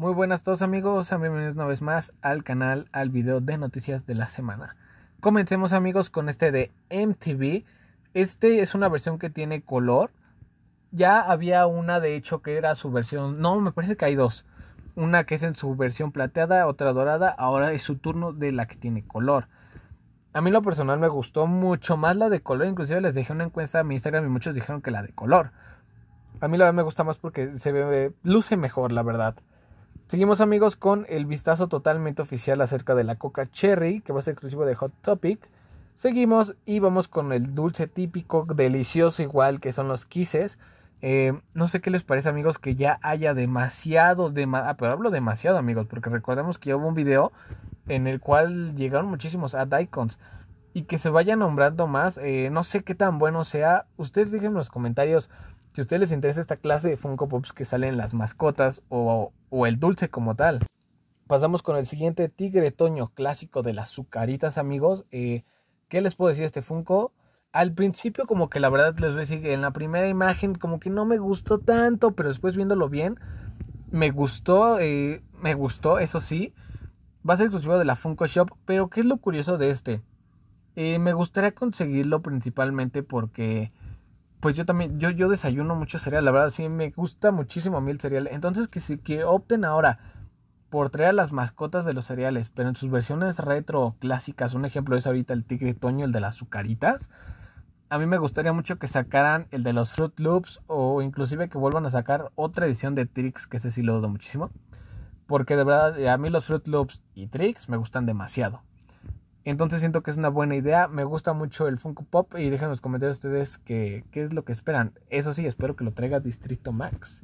Muy buenas a todos amigos, bienvenidos una vez más al canal, al video de noticias de la semana. Comencemos amigos con este de MTV. Este es una versión que tiene color. Ya había una de hecho que era su versión, no, me parece que hay dos. Una que es en su versión plateada, otra dorada, ahora es su turno de la que tiene color. A mí lo personal me gustó mucho más la de color, inclusive les dejé una encuesta en Instagram y muchos dijeron que la de color. A mí la verdad me gusta más porque se ve, luce mejor, la verdad. Seguimos amigos con el vistazo totalmente oficial acerca de la coca cherry, que va a ser exclusivo de Hot Topic. Seguimos y vamos con el dulce típico, delicioso igual que son los quises. Eh, no sé qué les parece amigos que ya haya demasiados, ah, pero hablo demasiado amigos, porque recordemos que hubo un video en el cual llegaron muchísimos ad icons y que se vaya nombrando más. Eh, no sé qué tan bueno sea. Ustedes dicen en los comentarios si a ustedes les interesa esta clase de Funko Pops que salen las mascotas o, el dulce como tal. Pasamos con el siguiente Tigre Toño clásico de las sucaritas amigos. Eh, ¿Qué les puedo decir de este Funko? Al principio como que la verdad les voy a decir que en la primera imagen como que no me gustó tanto, pero después viéndolo bien, me gustó, eh, me gustó, eso sí. Va a ser exclusivo de la Funko Shop, pero ¿qué es lo curioso de este? Eh, me gustaría conseguirlo principalmente porque pues yo también, yo, yo desayuno mucho cereal, la verdad, sí me gusta muchísimo a mí el cereal. Entonces, que, que opten ahora por traer las mascotas de los cereales, pero en sus versiones retro clásicas, un ejemplo es ahorita el tigre toño, el de las azucaritas. A mí me gustaría mucho que sacaran el de los Fruit Loops o inclusive que vuelvan a sacar otra edición de Trix, que ese sí lo dudo muchísimo. Porque de verdad, eh, a mí los Fruit Loops y Trix me gustan demasiado. Entonces siento que es una buena idea. Me gusta mucho el Funko Pop. Y déjenme en los comentarios ustedes qué, qué es lo que esperan. Eso sí, espero que lo traiga Distrito Max.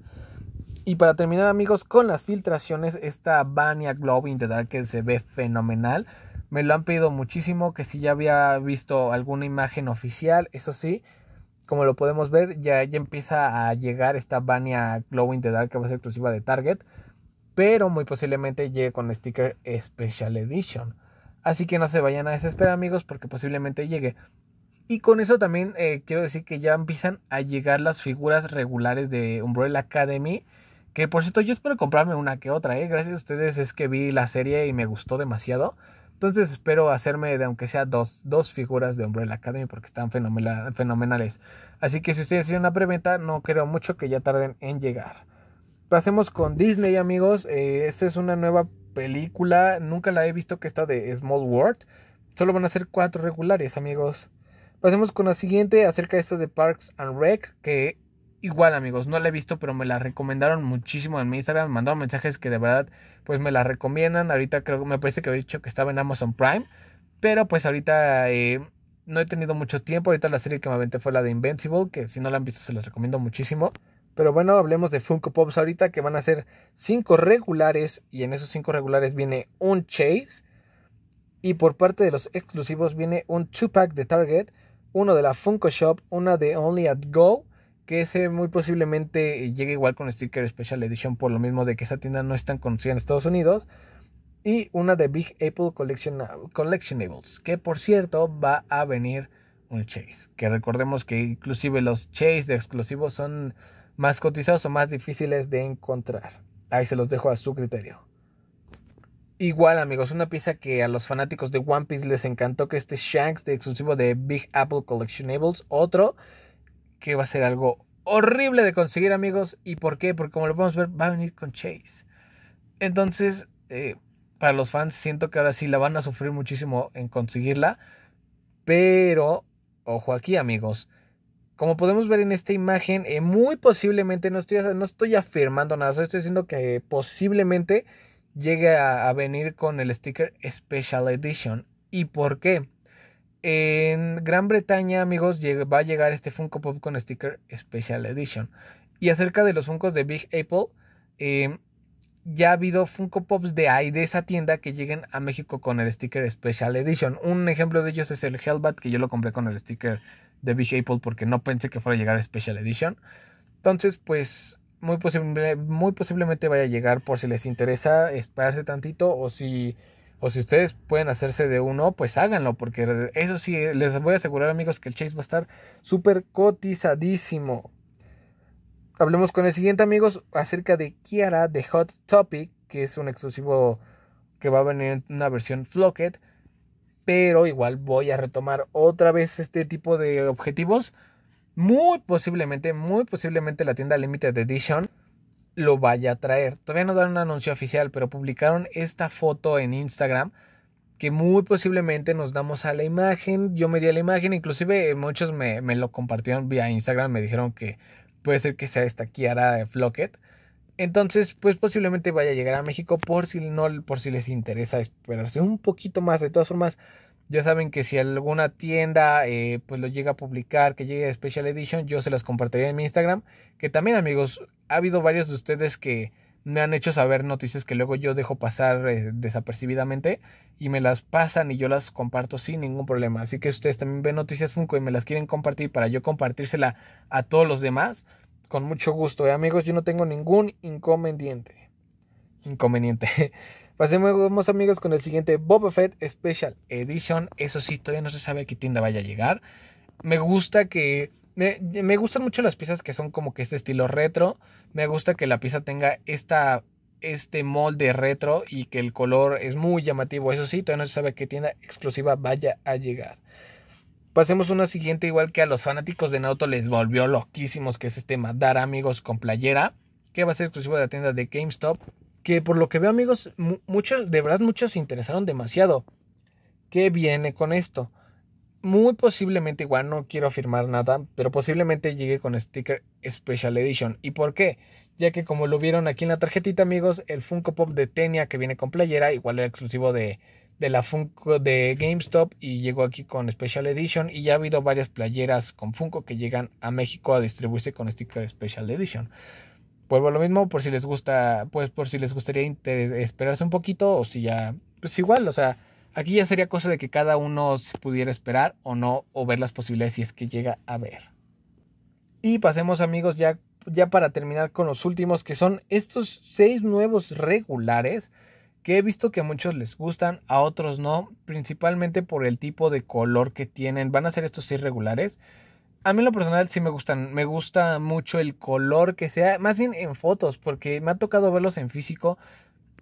Y para terminar, amigos, con las filtraciones, esta Vania Glowing de Dark que se ve fenomenal. Me lo han pedido muchísimo, que si ya había visto alguna imagen oficial, eso sí, como lo podemos ver, ya, ya empieza a llegar esta Vania Glowing in the Dark que va a ser exclusiva de Target, pero muy posiblemente llegue con sticker Special Edition. Así que no se vayan a desesperar amigos porque posiblemente llegue. Y con eso también eh, quiero decir que ya empiezan a llegar las figuras regulares de Umbrella Academy. Que por cierto, yo espero comprarme una que otra, ¿eh? Gracias a ustedes es que vi la serie y me gustó demasiado. Entonces espero hacerme de aunque sea dos, figuras de Umbrella Academy porque están fenomenales. Así que si ustedes hicieron una preventa, no creo mucho que ya tarden en llegar. Pasemos con Disney, amigos. Eh, esta es una nueva película, nunca la he visto que está de Small World. Solo van a ser cuatro regulares, amigos. Pasemos con la siguiente acerca de esta de Parks and Rec, que igual amigos, no la he visto, pero me la recomendaron muchísimo en mi Instagram, me mandaron mensajes que de verdad pues me la recomiendan. Ahorita creo me parece que había dicho que estaba en Amazon Prime, pero pues ahorita eh, no he tenido mucho tiempo. Ahorita la serie que me aventé fue la de Invincible, que si no la han visto se las recomiendo muchísimo. Pero bueno, hablemos de Funko Pops ahorita, que van a ser 5 regulares, y en esos 5 regulares viene un Chase, y por parte de los exclusivos viene un 2-pack de Target, uno de la Funko Shop, una de Only at Go, que ese muy posiblemente llegue igual con Sticker Special Edition, por lo mismo de que esa tienda no es tan conocida en Estados Unidos, y una de Big Apple Collectionables, que por cierto va a venir un Chase, que recordemos que inclusive los Chase de exclusivos son más cotizados o más difíciles de encontrar. Ahí se los dejo a su criterio. Igual amigos, una pieza que a los fanáticos de One Piece les encantó que este Shanks de exclusivo de Big Apple Collectionables, otro que va a ser algo horrible de conseguir amigos. ¿Y por qué? Porque como lo podemos ver va a venir con Chase. Entonces, eh, para los fans siento que ahora sí la van a sufrir muchísimo en conseguirla. Pero, ojo aquí amigos, como podemos ver en esta imagen, eh, muy posiblemente, no estoy, no estoy afirmando nada, solo estoy diciendo que posiblemente llegue a, venir con el sticker Special Edition. ¿Y por qué? En Gran Bretaña, amigos, va a llegar este Funko Pop con sticker Special Edition. Y acerca de los Funkos de Big Apple, em, ya ha habido Funko Pops de ahí, de esa tienda, que lleguen a México con el sticker Special Edition. Un ejemplo de ellos es el Hellbat, que yo lo compré con el sticker de Big Apple porque no pensé que fuera a llegar a Special Edition. Entonces, pues muy, posible, muy posiblemente vaya a llegar por si les interesa esperarse tantito o si, o si ustedes pueden hacerse de uno, pues háganlo porque eso sí, les voy a asegurar amigos que el Chase va a estar súper cotizadísimo. Hablemos con el siguiente amigos acerca de Kiara de Hot Topic, que es un exclusivo que va a venir en una versión Flocket pero igual voy a retomar otra vez este tipo de objetivos. Muy posiblemente, muy posiblemente la tienda Limited Edition lo vaya a traer. Todavía no dan un anuncio oficial, pero publicaron esta foto en Instagram que muy posiblemente nos damos a la imagen. Yo me di a la imagen, inclusive eh, muchos me, lo compartieron vía Instagram, me dijeron que puede ser que sea esta Kiara Flockett. Entonces, pues posiblemente vaya a llegar a México por si no, por si les interesa esperarse un poquito más. De todas formas, ya saben que si alguna tienda eh, pues lo llega a publicar, que llegue a Special Edition, yo se las compartiré en mi Instagram. Que también, amigos, ha habido varios de ustedes que me han hecho saber noticias que luego yo dejo pasar eh, desapercibidamente y me las pasan y yo las comparto sin ningún problema. Así que si ustedes también ven noticias Funko y me las quieren compartir para yo compartírsela a todos los demás, con mucho gusto, ¿eh? amigos, yo no tengo ningún inconveniente. Inconveniente. Pasemos, amigos, con el siguiente Boba Fett Special Edition. Eso sí, todavía no se sabe a qué tienda vaya a llegar. Me gusta que me, gustan mucho las piezas que son como que este estilo retro. Me gusta que la pieza tenga esta, este molde retro y que el color es muy llamativo. Eso sí, todavía no se sabe qué tienda exclusiva vaya a llegar. Pasemos una siguiente, igual que a los fanáticos de Naruto les volvió loquísimos, que es este dar amigos con playera, que va a ser exclusivo de la tienda de GameStop. Que por lo que veo, amigos, muchos, de verdad, muchos se interesaron demasiado. ¿Qué viene con esto? Muy posiblemente, igual no quiero afirmar nada, pero posiblemente llegue con sticker Special Edition. ¿Y por qué? Ya que como lo vieron aquí en la tarjetita, amigos, el Funko Pop de Tenia que viene con playera, igual era exclusivo de, de la Funko de GameStop y llegó aquí con Special Edition y ya ha habido varias playeras con Funko que llegan a México a distribuirse con sticker Special Edition. Vuelvo a lo mismo por si les gusta, pues por si les gustaría esperarse un poquito o si ya, pues igual, o sea, aquí ya sería cosa de que cada uno se pudiera esperar o no o ver las posibilidades si es que llega a ver. Y pasemos amigos ya, ya para terminar con los últimos que son estos seis nuevos regulares que he visto que a muchos les gustan, a otros no, principalmente por el tipo de color que tienen. Van a ser estos irregulares. A mí en lo personal sí me gustan, me gusta mucho el color que sea, más bien en fotos, porque me ha tocado verlos en físico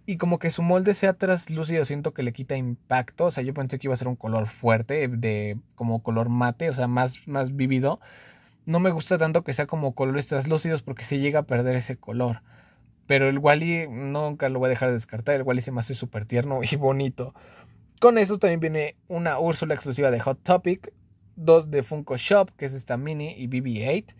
y como que su molde sea traslúcido, siento que le quita impacto, o sea, yo pensé que iba a ser un color fuerte, de como color mate, o sea, más, más vivido. No me gusta tanto que sea como colores traslúcidos porque se llega a perder ese color. Pero el Wally nunca lo voy a dejar de descartar. El Wally se me hace súper tierno y bonito. Con eso también viene una Úrsula exclusiva de Hot Topic. Dos de Funko Shop, que es esta mini y BB-8.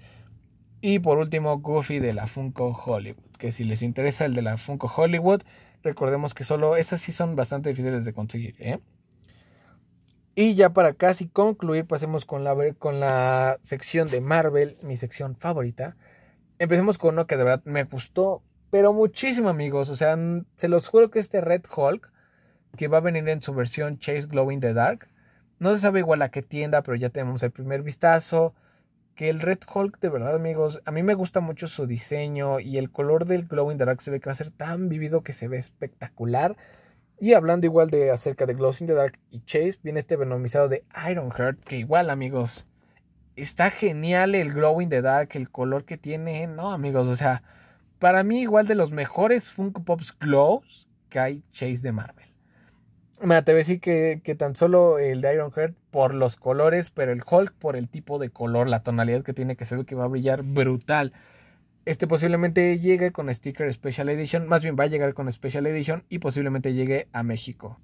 Y por último, Goofy de la Funko Hollywood. Que si les interesa el de la Funko Hollywood, recordemos que solo esas sí son bastante difíciles de conseguir. ¿eh? Y ya para casi concluir, pasemos con la, con la sección de Marvel, mi sección favorita. Empecemos con uno que de verdad me gustó pero muchísimo, amigos. O sea, se los juro que este Red Hulk, que va a venir en su versión Chase Glow in the Dark, no se sabe igual a qué tienda, pero ya tenemos el primer vistazo. Que el Red Hulk, de verdad, amigos, a mí me gusta mucho su diseño y el color del Glow in the Dark se ve que va a ser tan vivido que se ve espectacular. Y hablando igual de acerca de Glowing in the Dark y Chase, viene este venomizado de Ironheart, que igual, amigos, está genial el Glow in the Dark, el color que tiene. ¿eh? No, amigos, o sea, para mí igual de los mejores Funko Pops Glows que hay Chase de Marvel. Me voy a decir que, que, tan solo el de Iron Heart por los colores, pero el Hulk por el tipo de color, la tonalidad que tiene que se ve que va a brillar brutal. Este posiblemente llegue con Sticker Special Edition, más bien va a llegar con Special Edition y posiblemente llegue a México.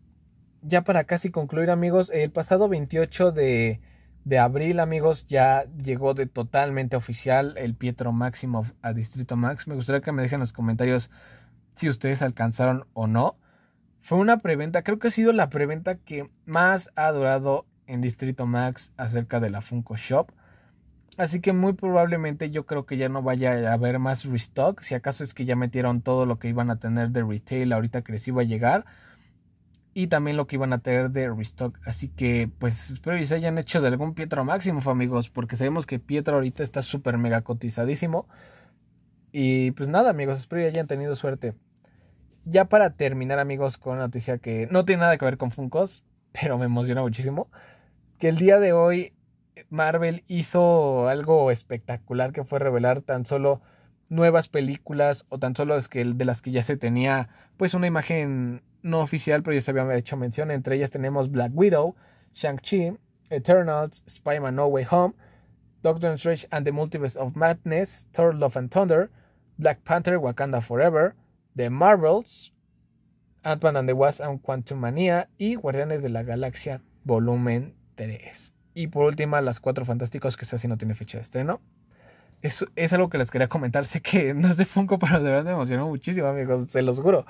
Ya para casi concluir amigos, el pasado 28 de, de abril, amigos, ya llegó de totalmente oficial el Pietro Máximo a Distrito Max. Me gustaría que me dejen en los comentarios si ustedes alcanzaron o no. Fue una preventa, creo que ha sido la preventa que más ha durado en Distrito Max acerca de la Funko Shop. Así que muy probablemente yo creo que ya no vaya a haber más restock. Si acaso es que ya metieron todo lo que iban a tener de retail ahorita que les iba a llegar y también lo que iban a tener de restock. Así que pues espero que se hayan hecho de algún Pietro máximo, amigos, porque sabemos que Pietro ahorita está súper mega cotizadísimo. Y pues nada, amigos, espero que hayan tenido suerte. Ya para terminar, amigos, con una noticia que no tiene nada que ver con Funkos, pero me emociona muchísimo, que el día de hoy Marvel hizo algo espectacular que fue revelar tan solo nuevas películas o tan solo es que de las que ya se tenía pues una imagen no oficial, pero ya se había hecho mención. Entre ellas tenemos Black Widow, Shang-Chi, Eternals, Spider-Man No Way Home, Doctor Strange and the Multiverse of Madness, Thor Love and Thunder, Black Panther Wakanda Forever, The Marvels, Ant-Man and the Wasp and Quantum Mania y Guardianes de la Galaxia Volumen 3. Y por última, Las Cuatro Fantásticos, que así no tiene fecha de estreno. Es, es algo que les quería comentar. Sé que no es de Funko, pero de verdad me emocionó muchísimo, amigos, se los juro.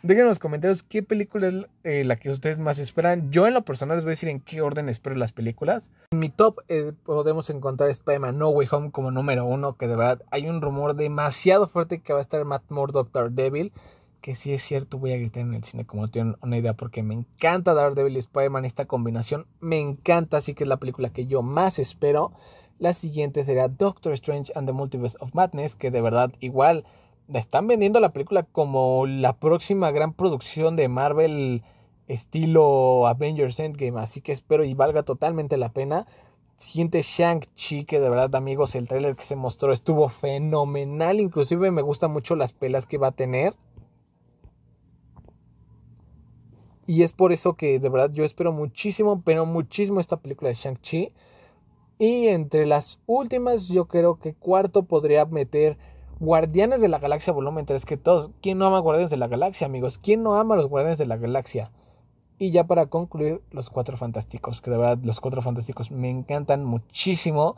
Déjenme en los comentarios qué película es eh, la que ustedes más esperan. Yo en lo personal les voy a decir en qué orden espero las películas. En mi top eh, podemos encontrar Spider-Man No Way Home como número uno, que de verdad hay un rumor demasiado fuerte que va a estar Matt Doctor Devil. Que si es cierto voy a gritar en el cine como tienen una idea porque me encanta Devil y Spider-Man, esta combinación me encanta, así que es la película que yo más espero. La siguiente sería Doctor Strange and the Multiverse of Madness, que de verdad igual están vendiendo la película como la próxima gran producción de Marvel estilo Avengers Endgame, así que espero y valga totalmente la pena. Siguiente Shang-Chi, que de verdad amigos, el trailer que se mostró estuvo fenomenal, inclusive me gustan mucho las pelas que va a tener. Y es por eso que de verdad yo espero muchísimo, pero muchísimo esta película de Shang-Chi. Y entre las últimas, yo creo que cuarto podría meter Guardianes de la Galaxia Volumen 3, que todos, ¿quién no ama Guardianes de la Galaxia, amigos? ¿Quién no ama los Guardianes de la Galaxia? Y ya para concluir, los Cuatro Fantásticos, que de verdad los Cuatro Fantásticos me encantan muchísimo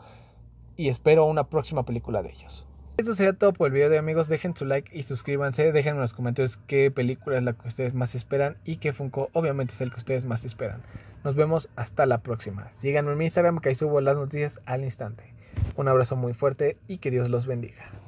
y espero una próxima película de ellos. Esto sería todo por el video de amigos, dejen su like y suscríbanse, Dejen en los comentarios qué película es la que ustedes más esperan y qué Funko obviamente es el que ustedes más esperan. Nos vemos hasta la próxima. Síganme en mi Instagram que ahí subo las noticias al instante. Un abrazo muy fuerte y que Dios los bendiga.